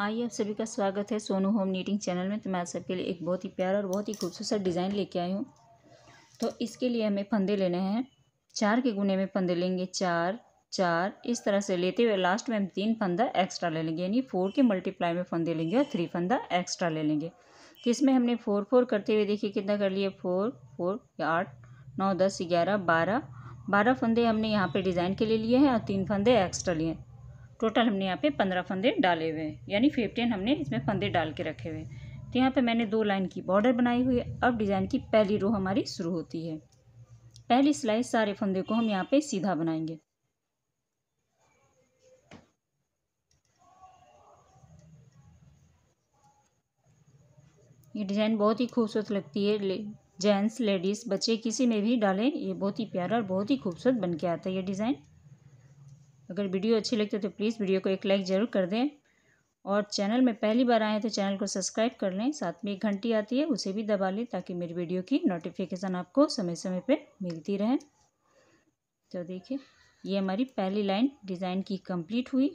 आइए हाँ, आप सभी का स्वागत है सोनू होम नीटिंग चैनल में तो मैं आप सबके लिए एक बहुत ही प्यारा और बहुत ही खूबसूरत डिज़ाइन लेके आई हूँ तो इसके लिए हमें फंदे लेने हैं चार के गुने में फंदे लेंगे चार चार इस तरह से लेते हुए लास्ट में हम तीन फंदा एक्स्ट्रा ले लेंगे यानी फोर के मल्टीप्लाई में फंदे लेंगे और थ्री फंदा एक्स्ट्रा ले लेंगे तो इसमें हमने फोर फोर करते हुए देखिए कितना कर लिए फोर फोर आठ नौ दस ग्यारह बारह बारह फंदे हमने यहाँ पे डिज़ाइन के लिए लिए हैं और तीन फंदे एक्स्ट्रा लिए हैं टोटल हमने यहाँ पे पंद्रह फंदे डाले हुए हैं यानी फिफ्टीन हमने इसमें फंदे डाल के रखे हुए तो यहाँ पे मैंने दो लाइन की बॉर्डर बनाई हुई है अब डिज़ाइन की पहली रो हमारी शुरू होती है पहली सिलाई सारे फंदे को हम यहाँ पे सीधा बनाएंगे ये डिज़ाइन बहुत ही खूबसूरत लगती है ले, जेंट्स लेडीज़ बच्चे किसी में भी डालें ये बहुत ही प्यारा और बहुत ही खूबसूरत बन के आता है ये डिज़ाइन अगर वीडियो अच्छी लगती है तो प्लीज़ वीडियो को एक लाइक ज़रूर कर दें और चैनल में पहली बार आए तो चैनल को सब्सक्राइब कर लें साथ में एक घंटी आती है उसे भी दबा लें ताकि मेरी वीडियो की नोटिफिकेशन आपको समय समय पर मिलती रहे तो देखिए ये हमारी पहली लाइन डिज़ाइन की कंप्लीट हुई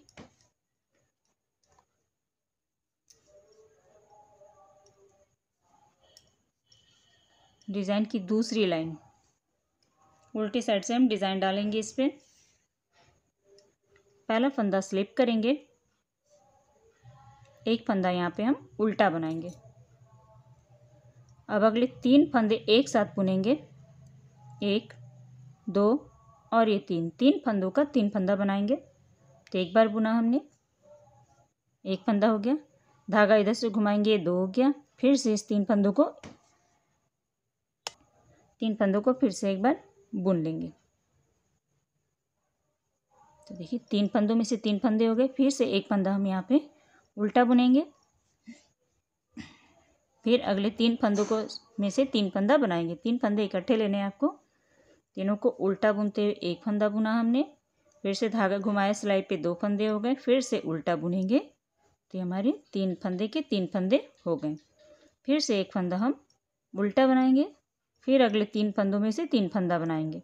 डिज़ाइन की दूसरी लाइन उल्टी साइड से हम डिज़ाइन डालेंगे इस पर पहला फंदा स्लिप करेंगे एक फंदा यहाँ पे हम उल्टा बनाएंगे अब अगले तीन फंदे एक साथ बुनेंगे एक दो और ये तीन तीन फंदों का तीन फंदा बनाएंगे तो एक बार बुना हमने एक फंदा हो गया धागा इधर से घुमाएंगे दो हो गया फिर से इस तीन फंदों को तीन फंदों को फिर से एक बार बुन लेंगे तो देखिए तीन फंदों में से तीन फंदे हो गए फिर से एक फंदा हम यहाँ पे उल्टा बुनेंगे फिर अगले तीन फंदों को में से तीन फंदा बनाएंगे तीन फंदे इकट्ठे लेने हैं आपको तीनों को उल्टा बुनते हुए एक फंदा बुना हमने फिर से धागा घुमाया सिलाई पे दो फंदे हो गए फिर से उल्टा बुनेंगे तो हमारे तीन फंदे के तीन फंदे हो गए फिर से एक फंदा हम उल्टा बनाएंगे फिर अगले तीन फंदों में से तीन फंदा बनाएंगे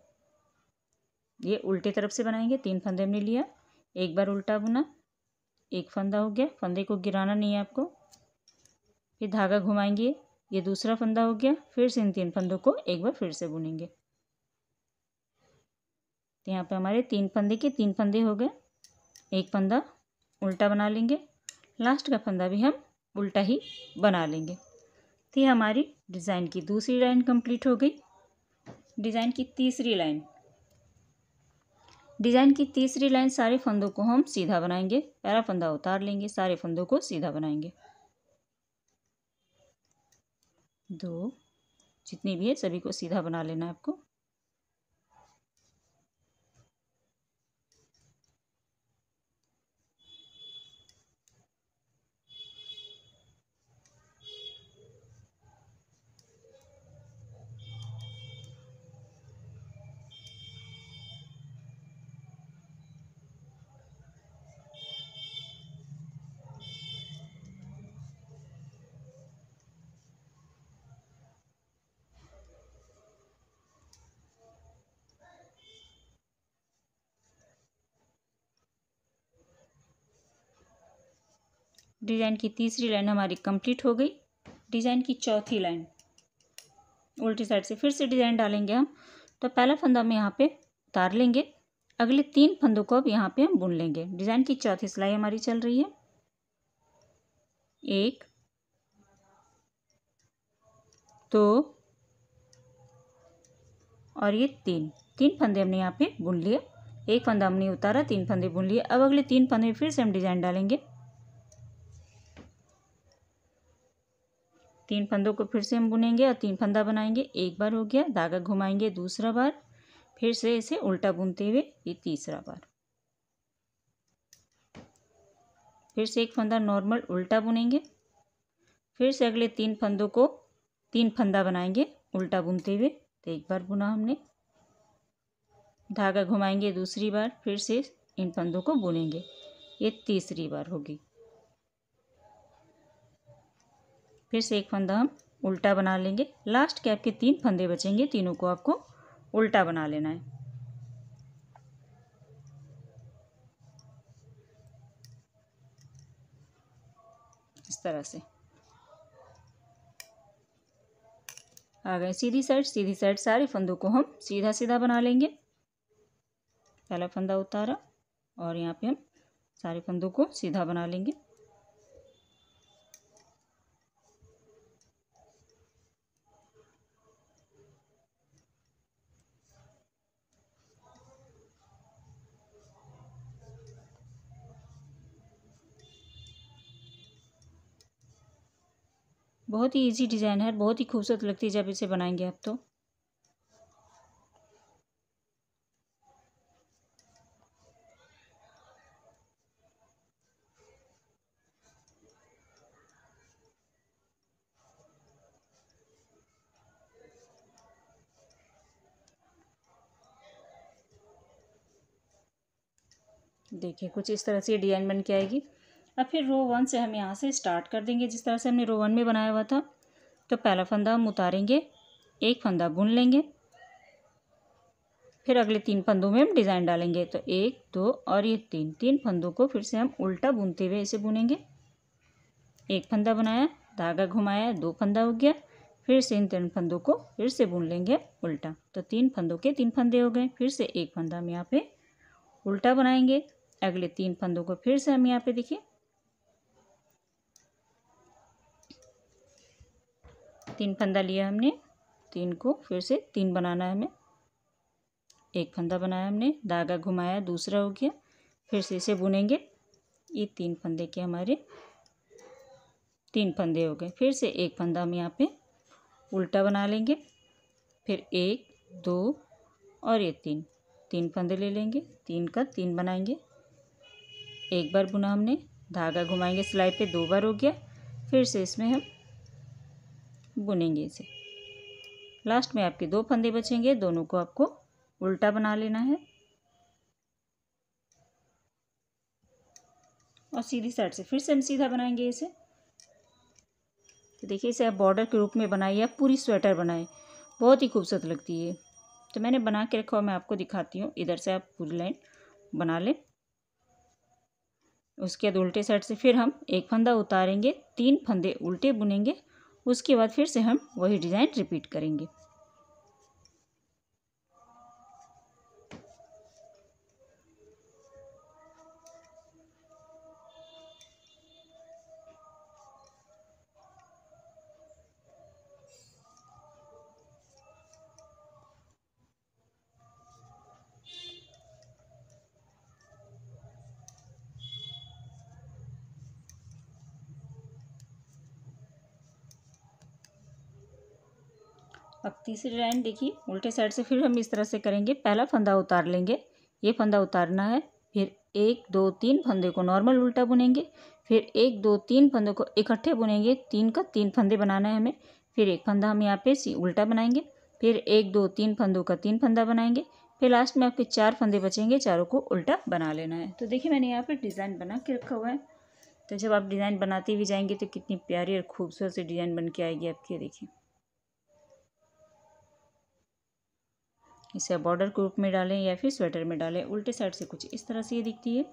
ये उल्टे तरफ से बनाएंगे तीन फंदे हमने लिया एक बार उल्टा बुना एक फंदा हो गया फंदे को गिराना नहीं है आपको फिर धागा घुमाएंगे ये दूसरा फंदा हो गया फिर से इन तीन फंदों को एक बार फिर से बुनेंगे तो यहाँ पे हमारे तीन फंदे के तीन फंदे हो गए एक फंदा उल्टा बना लेंगे लास्ट का फंदा भी हम उल्टा ही बना लेंगे तो हमारी डिज़ाइन की दूसरी लाइन कंप्लीट हो गई डिज़ाइन की तीसरी लाइन डिज़ाइन की तीसरी लाइन सारे फंदों को हम सीधा बनाएंगे पहला फंदा उतार लेंगे सारे फंदों को सीधा बनाएंगे दो जितनी भी है सभी को सीधा बना लेना है आपको डिज़ाइन की तीसरी लाइन हमारी कंप्लीट हो गई डिज़ाइन की चौथी लाइन उल्टी साइड से फिर से डिज़ाइन डालेंगे हम तो पहला फंदा हम यहाँ पे उतार लेंगे अगले तीन फंदों को अब यहाँ पे हम बुन लेंगे डिज़ाइन की चौथी सिलाई हमारी चल रही है एक दो और ये तीन तीन फंदे हमने यहाँ पे बुन लिए एक फंदा हमने उतारा तीन फंदे बुन लिए अब अगले तीन फंदे फिर से हम डिज़ाइन डालेंगे तीन फंदों को फिर से हम बुनेंगे और तीन फंदा बनाएंगे एक बार हो गया धागा घुमाएंगे दूसरा बार फिर से इसे उल्टा बुनते हुए ये तीसरा बार फिर से एक फंदा नॉर्मल उल्टा बुनेंगे फिर से अगले तीन फंदों को तीन फंदा बनाएंगे उल्टा बुनते हुए तो एक बार बुना हमने धागा घुमाएंगे दूसरी बार फिर से इन फंदों को बुनेंगे ये तीसरी बार होगी फिर से एक फंदा हम उल्टा बना लेंगे लास्ट के आपके तीन फंदे बचेंगे तीनों को आपको उल्टा बना लेना है इस तरह से आ गए सीधी साइड सीधी साइड सारे फंदों को हम सीधा सीधा बना लेंगे पहला फंदा उतारा और यहाँ पे हम सारे फंदों को सीधा बना लेंगे बहुत ही इजी डिज़ाइन है बहुत ही खूबसूरत लगती है जब इसे बनाएंगे आप तो देखिए कुछ इस तरह से डिज़ाइन बन के आएगी अब फिर रो वन से हम यहाँ से स्टार्ट कर देंगे जिस तरह से हमने रो वन में बनाया हुआ था तो पहला फंदा हम उतारेंगे एक फंदा बुन लेंगे फिर अगले तीन फंदों में हम डिज़ाइन डालेंगे तो एक दो और ये तीन तीन फंदों को फिर से हम उल्टा बुनते हुए ऐसे बुनेंगे एक फंदा बनाया धागा घुमाया दो फंदा हो गया फिर से इन तीन फंदों को फिर से बुन लेंगे उल्टा तो तीन फंदों के तीन फंदे हो गए फिर से एक फंदा हम यहाँ पे उल्टा बनाएंगे अगले तीन फंदों को फिर से हम यहाँ पे देखिए तीन फंदा लिया हमने तीन को फिर से तीन बनाना है हमें एक फंदा बनाया हमने धागा घुमाया दूसरा हो गया फिर से इसे बुनेंगे ये तीन फंदे के हमारे तीन फंदे हो गए फिर से एक फंदा हम यहाँ पे उल्टा बना लेंगे फिर एक दो और ये तीन तीन फंदे ले लेंगे तीन का तीन बनाएंगे एक बार बुना हमने धागा घुमाएंगे सिलाई पे दो बार हो गया फिर से इसमें हम बुनेंगे इसे लास्ट में आपके दो फंदे बचेंगे दोनों को आपको उल्टा बना लेना है और सीधी साइड से फिर से हम सीधा बनाएंगे इसे तो देखिए इसे आप बॉर्डर के रूप में बनाइए आप पूरी स्वेटर बनाए बहुत ही खूबसूरत लगती है तो मैंने बना के रखा हुआ मैं आपको दिखाती हूँ इधर से आप पूरी लाइन बना लें उसके बाद उल्टे साइड से फिर हम एक फंदा उतारेंगे तीन फंदे उल्टे बुनेंगे उसके बाद फिर से हम वही डिज़ाइन रिपीट करेंगे अब तीसरी लाइन देखिए उल्टे साइड से फिर हम इस तरह से करेंगे पहला फंदा उतार लेंगे ये फंदा उतारना है फिर एक दो तीन फंदे को नॉर्मल उल्टा बुनेंगे फिर एक दो तीन फंदे को इकट्ठे बुनेंगे तीन का तीन फंदे बनाना है हमें फिर एक फंदा हम यहाँ पे सी उल्टा बनाएंगे फिर एक दो तीन फंदों का तीन फंदा बनाएंगे फिर लास्ट में आपके चार फंदे बचेंगे चारों को उल्टा बना लेना है तो देखिए मैंने यहाँ पर डिज़ाइन बना के रखा हुआ है तो जब आप डिज़ाइन बनाते भी जाएंगे तो कितनी प्यारी और खूबसूरत सी डिज़ाइन बन के आएगी आपकी देखिए इसे बॉर्डर के रूप में डालें या फिर स्वेटर में डालें उल्टे साइड से कुछ इस तरह से ये दिखती है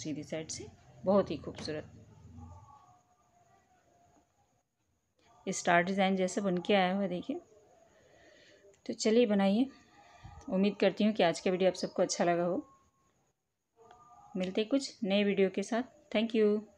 सीधी साइड से बहुत ही खूबसूरत स्टार डिज़ाइन जैसे बन के आया हुआ देखिए तो चलिए बनाइए उम्मीद करती हूँ कि आज का वीडियो आप सबको अच्छा लगा हो मिलते कुछ नए वीडियो के साथ थैंक यू